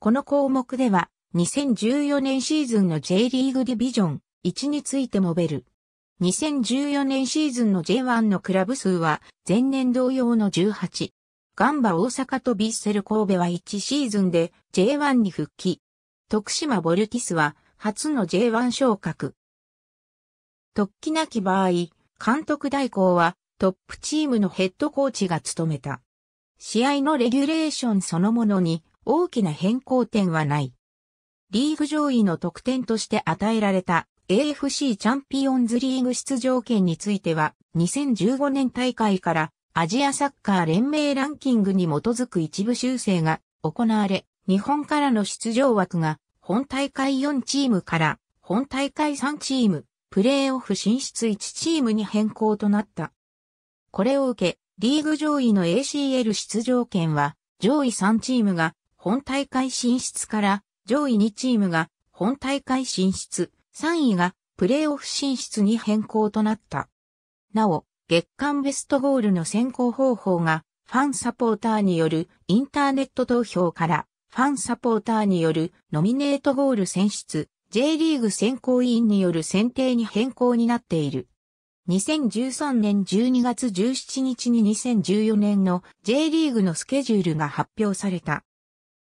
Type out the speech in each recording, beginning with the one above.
この項目では、2014年シーズンの J リーグディビジョン1について述べる。2014年シーズンの J1 のクラブ数は前年同様の18。ガンバ大阪とビッセル神戸は1シーズンで J1 に復帰。徳島ボルティスは初の J1 昇格。突起なき場合、監督代行はトップチームのヘッドコーチが務めた。試合のレギュレーションそのものに大きな変更点はない。リーグ上位の得点として与えられた AFC チャンピオンズリーグ出場権については2015年大会からアジアサッカー連盟ランキングに基づく一部修正が行われ、日本からの出場枠が本大会4チームから本大会3チーム、プレーオフ進出1チームに変更となった。これを受け、リーグ上位の ACL 出場権は上位3チームが本大会進出から上位2チームが本大会進出、3位がプレーオフ進出に変更となった。なお、月間ベストゴールの選考方法がファンサポーターによるインターネット投票からファンサポーターによるノミネートゴール選出、J リーグ選考委員による選定に変更になっている。2013年12月17日に2014年の J リーグのスケジュールが発表された。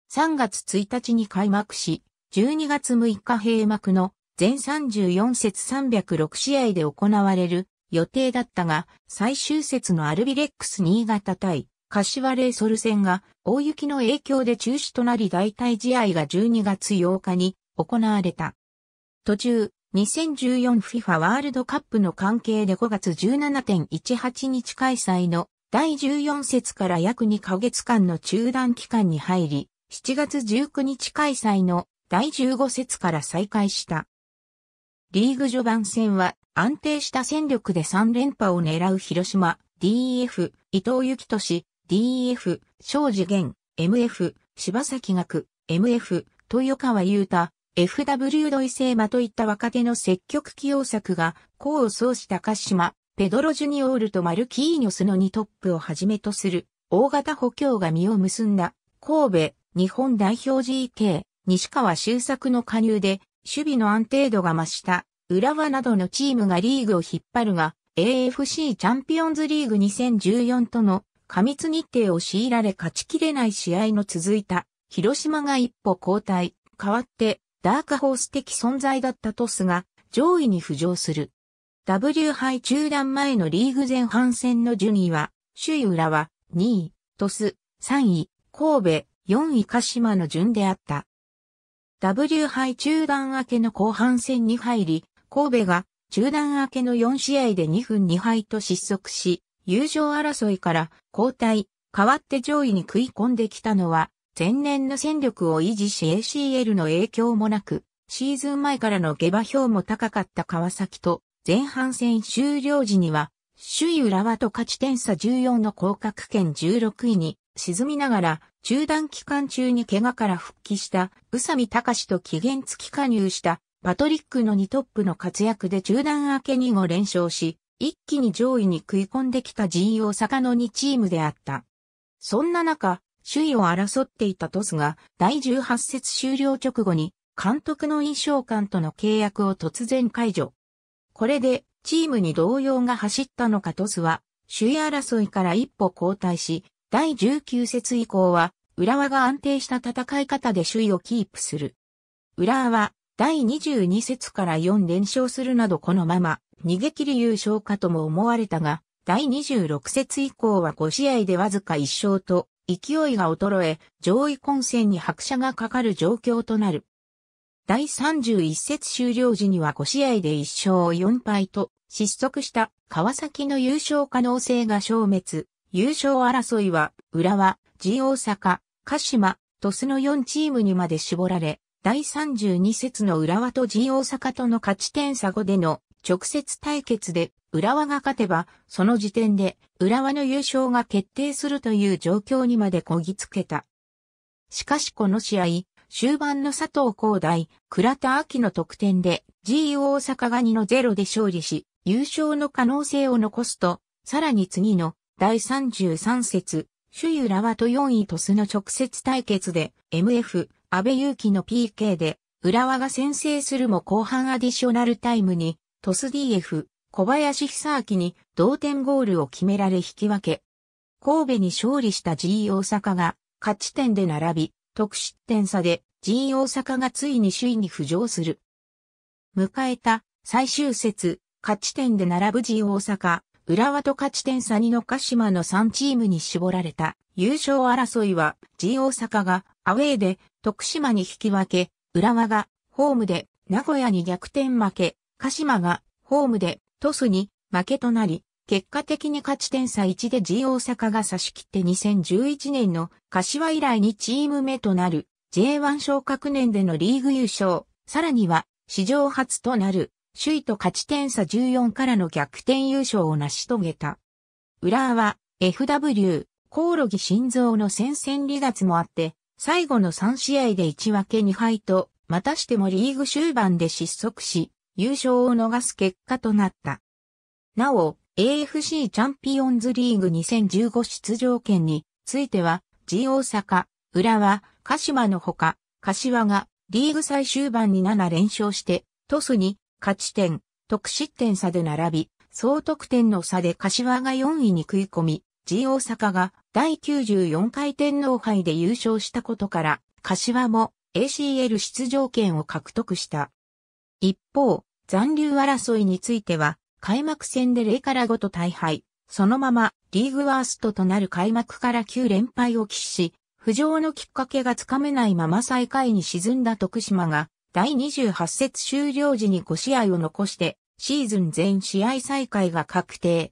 3月1日に開幕し、12月6日閉幕の全34節306試合で行われる予定だったが、最終節のアルビレックス新潟対柏レイソル戦が大雪の影響で中止となり代替試合が12月8日に行われた。途中、2014FIFA ワールドカップの関係で5月17.18日開催の第14節から約2ヶ月間の中断期間に入り、7月19日開催の第15節から再開した。リーグ序盤戦は安定した戦力で3連覇を狙う広島、DF、伊藤幸俊、DF、庄司源、MF、柴崎学、MF、豊川優太、FW 土井聖馬といった若手の積極起用策が、功を奏した鹿島、ペドロジュニオールとマルキーニョスの2トップをはじめとする、大型補強が実を結んだ、神戸、日本代表 GK、西川修作の加入で、守備の安定度が増した、浦和などのチームがリーグを引っ張るが、AFC チャンピオンズリーグ2014との過密日程を強いられ勝ちきれない試合の続いた、広島が一歩後退、代わって、ダークホース的存在だったトスが、上位に浮上する。W 杯中断前のリーグ前半戦の順位は、首位浦和、2位、トス、3位、神戸、4位鹿島の順であった。W 杯中段明けの後半戦に入り、神戸が中段明けの4試合で2分2敗と失速し、友情争いから交代、代わって上位に食い込んできたのは、前年の戦力を維持し ACL の影響もなく、シーズン前からの下馬評も高かった川崎と、前半戦終了時には、首位浦和と勝ち点差14の降格圏16位に沈みながら、中断期間中に怪我から復帰した宇佐美隆と期限付き加入したパトリックの2トップの活躍で中断明けにも連勝し、一気に上位に食い込んできた G 大阪の2チームであった。そんな中、首位を争っていたトスが第18節終了直後に監督の印象官との契約を突然解除。これでチームに動揺が走ったのかトスは首位争いから一歩後退し、第19節以降は浦和が安定した戦い方で首位をキープする。浦和は第22節から4連勝するなどこのまま逃げ切り優勝かとも思われたが、第26節以降は5試合でわずか1勝と勢いが衰え、上位混戦に拍車がかかる状況となる。第31節終了時には5試合で1勝4敗と失速した川崎の優勝可能性が消滅。優勝争いは浦和、G 大阪、鹿島、鳥栖の4チームにまで絞られ、第32節の浦和と G 大阪との勝ち点差後での直接対決で浦和が勝てば、その時点で浦和の優勝が決定するという状況にまでこぎつけた。しかしこの試合、終盤の佐藤光大、倉田秋の得点で G 大阪が2の0で勝利し、優勝の可能性を残すと、さらに次の第33節、朱由らはと4位鳥栖の直接対決で、MF、安倍祐希の PK で、浦和が先制するも後半アディショナルタイムに、トス DF、小林久明に同点ゴールを決められ引き分け。神戸に勝利した G 大阪が勝ち点で並び、得失点差で G 大阪がついに首位に浮上する。迎えた最終節、勝ち点で並ぶ G 大阪、浦和と勝ち点差2の鹿島の3チームに絞られた優勝争いは G 大阪がアウェーで徳島に引き分け、浦和がホームで名古屋に逆転負け、鹿島がホームでトスに負けとなり、結果的に勝ち点差1で G 大阪が差し切って2011年の柏以来2チーム目となる J1 昇格年でのリーグ優勝、さらには史上初となる首位と勝ち点差14からの逆転優勝を成し遂げた。浦和は FW、コオロギ心臓の戦線離脱もあって、最後の3試合で1分け2敗と、またしてもリーグ終盤で失速し、優勝を逃す結果となった。なお、AFC チャンピオンズリーグ2015出場権については、G 大阪、浦和、鹿島のほか、柏がリーグ最終盤に7連勝して、トスに勝ち点、得失点差で並び、総得点の差で柏が4位に食い込み、G 大阪が第94回天皇杯で優勝したことから、柏も ACL 出場権を獲得した。一方、残留争いについては、開幕戦で0から5と大敗、そのままリーグワーストとなる開幕から9連敗を喫し、浮上のきっかけがつかめないまま最下位に沈んだ徳島が、第28節終了時に5試合を残して、シーズン全試合再開が確定。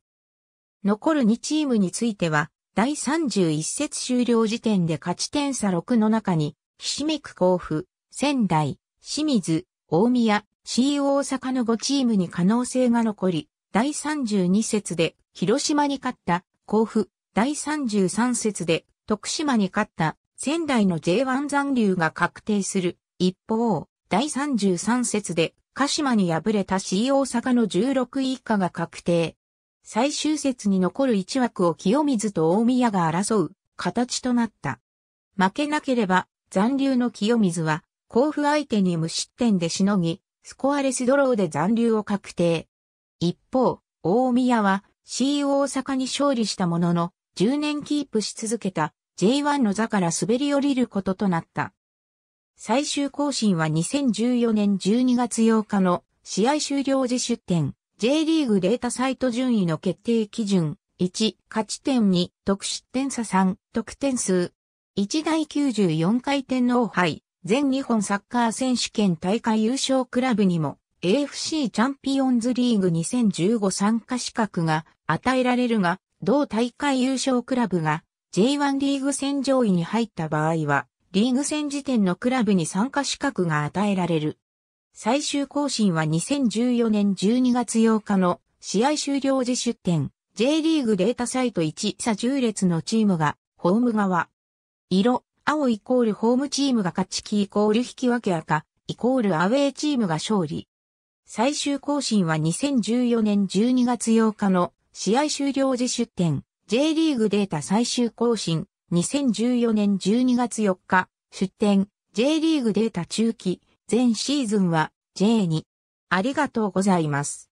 残る2チームについては、第31節終了時点で勝ち点差6の中に、ひしめく甲府、仙台、清水、大宮、C 大阪の5チームに可能性が残り、第32節で広島に勝った甲府、第33節で徳島に勝った仙台の J1 残留が確定する。一方、第33節で鹿島に敗れた C 大阪の16位以下が確定。最終節に残る1枠を清水と大宮が争う形となった。負けなければ残留の清水は甲府相手に無失点でしのぎ、スコアレスドローで残留を確定。一方、大宮は C 大阪に勝利したものの10年キープし続けた J1 の座から滑り降りることとなった。最終更新は2014年12月8日の試合終了時出点 J リーグデータサイト順位の決定基準1、勝ち点2、得失点差3、得点数。1第94回天皇杯、全日本サッカー選手権大会優勝クラブにも、AFC チャンピオンズリーグ2015参加資格が与えられるが、同大会優勝クラブが J1 リーグ戦上位に入った場合は、リーグ戦時点のクラブに参加資格が与えられる。最終更新は2014年12月8日の試合終了時出展 J リーグデータサイト1差10列のチームがホーム側。色、青イコールホームチームが勝ちキイコール引き分け赤、イコールアウェーチームが勝利。最終更新は2014年12月8日の試合終了時出展 J リーグデータ最終更新2014年12月4日、出展、J リーグデータ中期、全シーズンは J2。ありがとうございます。